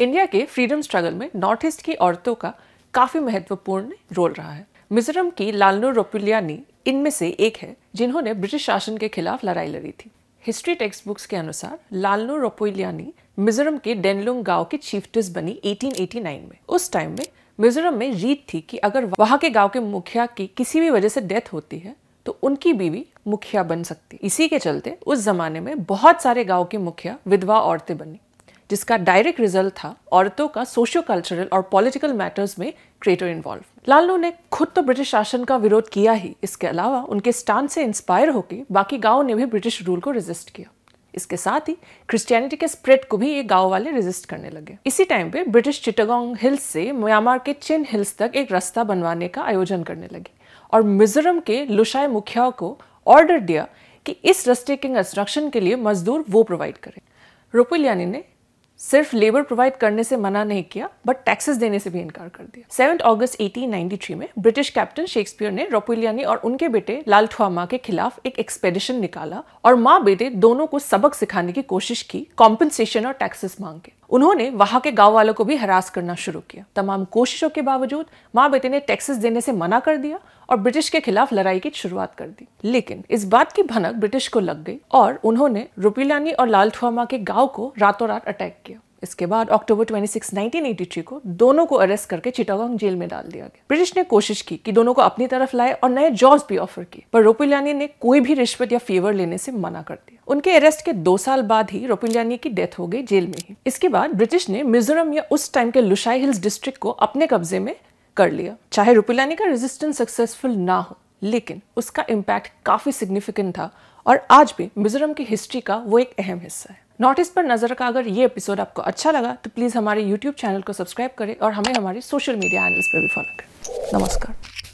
India के freedom struggle में north east की औरतों का काफ़ी महत्वपूर्ण रोल रहा है मिजोरम की लालनो रोपुलिया इनमें से एक है जिन्होंने ब्रिटिश शासन के खिलाफ लड़ाई लड़ी थी हिस्ट्री टेक्स्ट बुक्स के अनुसार लालनो रोपुलिया मिजोरम के डेनलुंग गांव की चीफ्टिस बनी 1889 में उस टाइम में मिजोरम में रीत थी कि अगर वहाँ के गांव के मुखिया की किसी भी वजह से डेथ होती है तो उनकी बीवी मुखिया बन सकती इसी के चलते उस जमाने में बहुत सारे गांव के मुखिया विधवा औरतें बनी जिसका डायरेक्ट रिजल्ट था औरतों का सोशियो कल्चरल और पॉलिटिकल मैटर्स में क्रिएटर इन्वॉल्व लालनो ने खुद तो ब्रिटिश शासन का विरोध किया ही इसके अलावा उनके स्टान से इंस्पायर होकर बाकी गाँव ने भी ब्रिटिश रूल को रेजिस्ट किया इसके साथ ही क्रिश्चियनिटी के स्प्रेड को भी ये गांव वाले रेजिस्ट करने लगे इसी टाइम पे ब्रिटिश चिटागोंग हिल्स से म्यांमार के चिन हिल्स तक एक रास्ता बनवाने का आयोजन करने लगे और मिजोरम के लुशाई मुखिया को ऑर्डर दिया कि इस रास्ते के कंस्ट्रक्शन के लिए मजदूर वो प्रोवाइड करें रुपुलयानी ने सिर्फ लेबर प्रोवाइड करने से मना नहीं किया बट टैक्सेस देने से भी इनकार कर दिया सेवन अगस्त 1893 में ब्रिटिश कैप्टन शेक्सपियर ने रोपुलियानी और उनके बेटे लाल ठुआमा के खिलाफ एक एक्सपेडिशन निकाला और माँ बेटे दोनों को सबक सिखाने की कोशिश की कॉम्पनसेशन और टैक्सेस मांग के उन्होंने वहां के गांव वालों को भी हरास करना शुरू किया तमाम कोशिशों के बावजूद माँ बेटे ने टैक्सेस देने से मना कर दिया और ब्रिटिश के खिलाफ लड़ाई की शुरुआत कर दी लेकिन इस बात की भनक ब्रिटिश को लग गई और उन्होंने रूपीलानी और लालठुआमा के गांव को रातों रात अटैक किया इसके बाद अक्टूबर 26, 1983 को दोनों को अरेस्ट करके चिटागोंग जेल में डाल दिया गया ब्रिटिश ने कोशिश की कि दोनों को अपनी तरफ लाए और नए जॉब्स भी ऑफर किए पर रोपिलियानी ने कोई भी रिश्वत या फेवर लेने से मना कर दिया उनके अरेस्ट के दो साल बाद ही रोपिलियानी की डेथ हो गई जेल में ही इसके बाद ब्रिटिश ने मिजोरम या उस टाइम के लुशाई हिल्स डिस्ट्रिक्ट को अपने कब्जे में कर लिया चाहे रुपिलानी का रेजिस्टेंस सक्सेसफुल ना हो लेकिन उसका इम्पैक्ट काफ़ी सिग्निफिकेंट था और आज भी मिजोरम की हिस्ट्री का वो एक अहम हिस्सा है नॉर्थ ईस्ट पर नज़र का अगर ये एपिसोड आपको अच्छा लगा तो प्लीज़ हमारे यूट्यूब चैनल को सब्सक्राइब करें और हमें हमारे सोशल मीडिया हैंडल्स पर भी फॉलो करें नमस्कार